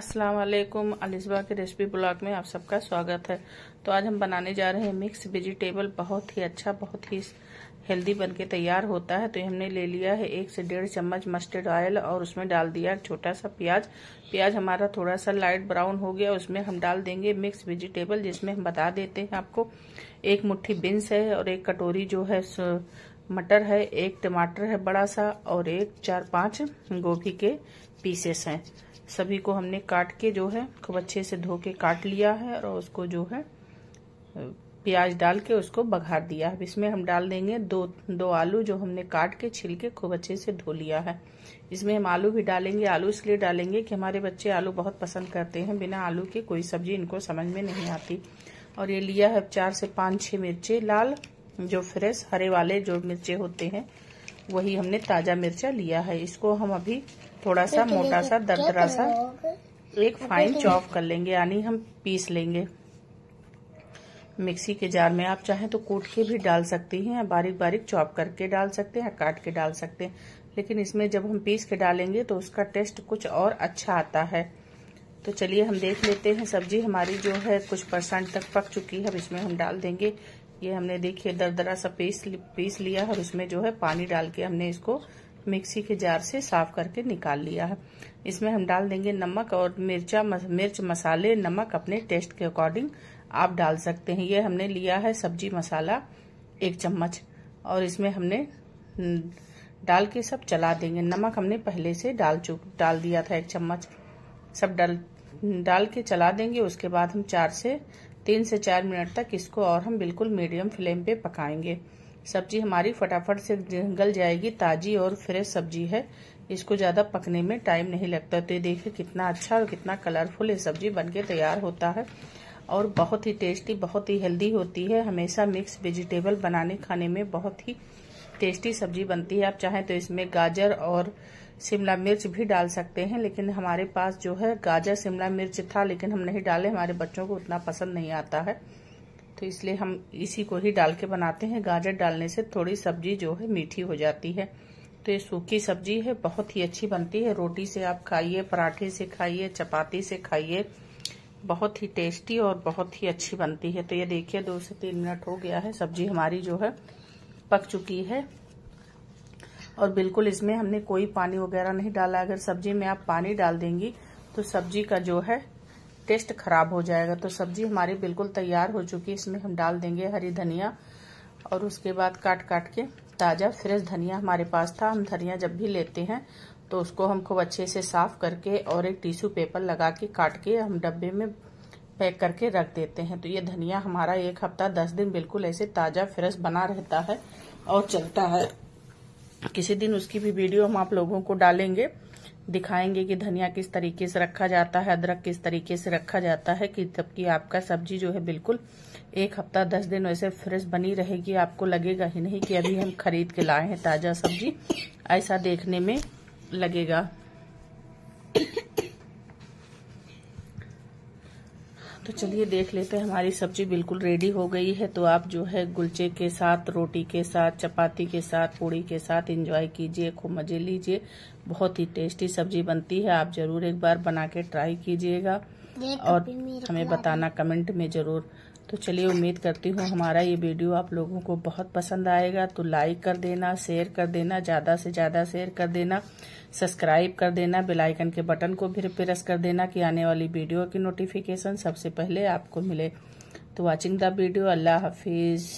अस्सलाम वालेकुम अलिस्बा के रेसिपी ब्लॉग में आप सबका स्वागत है तो आज हम बनाने जा रहे हैं मिक्स वेजिटेबल बहुत ही अच्छा बहुत ही हेल्दी बन के तैयार होता है तो हमने ले लिया है एक से डेढ़ चम्मच मस्टर्ड ऑयल और उसमें डाल दिया छोटा सा प्याज प्याज हमारा थोड़ा सा लाइट ब्राउन हो गया उसमें हम डाल देंगे मिक्स वेजिटेबल जिसमें हम बता देते हैं आपको एक मुट्ठी बीन्स है और एक कटोरी जो है मटर है एक टमाटर है बड़ा सा और एक चार पांच गोभी के पीसेस हैं सभी को हमने काट के जो है खूब अच्छे से धो के काट लिया है और उसको जो है प्याज डाल के उसको बघार दिया है इसमें हम डाल देंगे दो दो आलू जो हमने काट के छिल के खूब अच्छे से धो लिया है इसमें हम आलू भी डालेंगे आलू इसलिए डालेंगे कि हमारे बच्चे आलू बहुत पसंद करते हैं बिना आलू के कोई सब्जी इनको समझ में नहीं आती और ये लिया है चार से पाँच छः मिर्चे लाल जो फ्रेश हरे वाले जो मिर्चे होते हैं वही हमने ताजा मिर्चा लिया है इसको हम अभी थोड़ा सा मोटा सा दरदरा सा एक फाइन चॉप कर लेंगे यानी हम पीस लेंगे मिक्सी के जार में आप चाहें तो कूट के भी डाल सकती हैं बारीक बारीक चॉप करके डाल सकते हैं काट के डाल सकते हैं लेकिन इसमें जब हम पीस के डालेंगे तो उसका टेस्ट कुछ और अच्छा आता है तो चलिए हम देख लेते हैं सब्जी हमारी जो है कुछ परसेंट तक पक चुकी है अब इसमें हम डाल देंगे ये हमने देखिए दरदरा सा पीस पीस लिया और उसमें जो है पानी डाल के हमने इसको मिक्सी के जार से साफ करके निकाल लिया है इसमें हम डाल देंगे नमक और मिर्चा मिर्च मसाले नमक अपने टेस्ट के अकॉर्डिंग आप डाल सकते हैं ये हमने लिया है सब्जी मसाला एक चम्मच और इसमें हमने डाल के सब चला देंगे नमक हमने पहले से डाल चुक डाल दिया था एक चम्मच सब डाल डाल के चला देंगे उसके बाद हम चार से तीन से चार मिनट तक इसको और हम बिल्कुल मीडियम फ्लेम पे पकाएंगे सब्जी हमारी फटाफट से गल जाएगी ताजी और फ्रेश सब्जी है इसको ज़्यादा पकने में टाइम नहीं लगता तो ये देखिए कितना अच्छा और कितना कलरफुल ये सब्जी बनके तैयार होता है और बहुत ही टेस्टी बहुत ही हेल्दी होती है हमेशा मिक्स वेजिटेबल बनाने खाने में बहुत ही टेस्टी सब्जी बनती है आप चाहें तो इसमें गाजर और शिमला मिर्च भी डाल सकते हैं लेकिन हमारे पास जो है गाजर शिमला मिर्च था लेकिन हम नहीं डाले हमारे बच्चों को उतना पसंद नहीं आता है तो इसलिए हम इसी को ही डाल के बनाते हैं गाजर डालने से थोड़ी सब्जी जो है मीठी हो जाती है तो ये सूखी सब्जी है बहुत ही अच्छी बनती है रोटी से आप खाइए पराठे से खाइए चपाती से खाइए बहुत ही टेस्टी और बहुत ही अच्छी बनती है तो ये देखिए दो से तीन मिनट हो गया है सब्जी हमारी जो है पक चुकी है और बिल्कुल इसमें हमने कोई पानी वगैरह नहीं डाला अगर सब्जी में आप पानी डाल देंगी तो सब्जी का जो है टेस्ट खराब हो जाएगा तो सब्जी हमारी बिल्कुल तैयार हो चुकी है इसमें हम डाल देंगे हरी धनिया और उसके बाद काट काट के ताज़ा फ्रेश धनिया हमारे पास था हम धनिया जब भी लेते हैं तो उसको हम खूब अच्छे से साफ करके और एक टिश्यू पेपर लगा के काट के हम डब्बे में पैक करके रख देते हैं तो ये धनिया हमारा एक हफ्ता दस दिन बिल्कुल ऐसे ताज़ा फ्रेश बना रहता है और चलता है किसी दिन उसकी भी वीडियो हम आप लोगों को डालेंगे दिखाएंगे कि धनिया किस तरीके से रखा जाता है अदरक किस तरीके से रखा जाता है कि जबकि आपका सब्जी जो है बिल्कुल एक हफ्ता दस दिन वैसे फ्रेश बनी रहेगी आपको लगेगा ही नहीं कि अभी हम खरीद के लाए हैं ताज़ा सब्जी ऐसा देखने में लगेगा तो चलिए देख लेते हैं हमारी सब्जी बिल्कुल रेडी हो गई है तो आप जो है गुलचे के साथ रोटी के साथ चपाती के साथ पूड़ी के साथ इंजॉय कीजिए खूब मज़े लीजिए बहुत ही टेस्टी सब्जी बनती है आप ज़रूर एक बार बना के ट्राई कीजिएगा तो और हमें बताना कमेंट में ज़रूर तो चलिए उम्मीद करती हूँ हमारा ये वीडियो आप लोगों को बहुत पसंद आएगा तो लाइक कर देना शेयर कर देना ज़्यादा से ज़्यादा शेयर कर देना सब्सक्राइब कर देना बेल आइकन के बटन को भी प्रेस कर देना कि आने वाली वीडियो की नोटिफिकेशन सबसे पहले आपको मिले तो वाचिंग द वीडियो अल्लाह हाफिज़